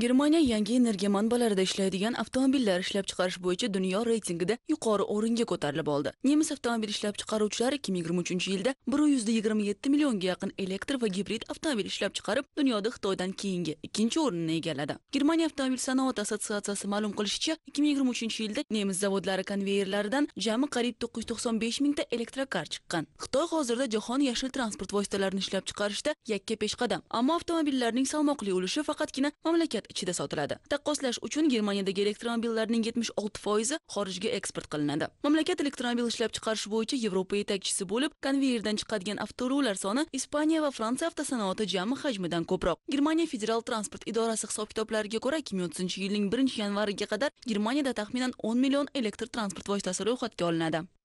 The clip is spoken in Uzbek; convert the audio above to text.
germaniya yangi energiya manbalarida ishlaydigan avtomobillar ishlab chiqarish bo'yicha dunyo reytingida yuqori o'ringa ko'tarilib oldi nemis avtomobil ishlab chiqaruvchilari ikki ming yigirma uchinchi yilda bir yigirma yetti millionga yaqin elektr va gibrid avtomobil ishlab chiqarib dunyoda xitoydan keyingi ikkinchi o'rinni egalladi germaniya avtomobil sanoati assotsiatsiyasi ma'lum qilishicha ikki ming yigirma uchinchi yilda nemis zavodlari konveyerlaridan jami qariyb to'qqiz yuz to'qson besh mingta elektrokar chiqqan xitoy hozirda jahon yashil transport vositalarini ishlab chiqarishda yakka peshqadam ammo avtomobillarning salmoqli ulushi faqatgina mamlakat mamlakat ichida sotiladi taqqoslash uchun germaniyadagi elektromobillarning 76 foizi xorijga eksport qilinadi mamlakat elektromobil ishlab chiqarish bo'yicha yevropa yetakchisi bo'lib konveyerdan chiqadigan avtoulovlar soni ispaniya va fransiya avtosanoati jami hajmidan ko'proq germaniya federal transport idorasi hisob kitoblariga ko'ra o'ttizinchi yilning 1 yanvariga qadar germaniyada taxminan 10 million elektr transport vositasi ro'yxatga olinadi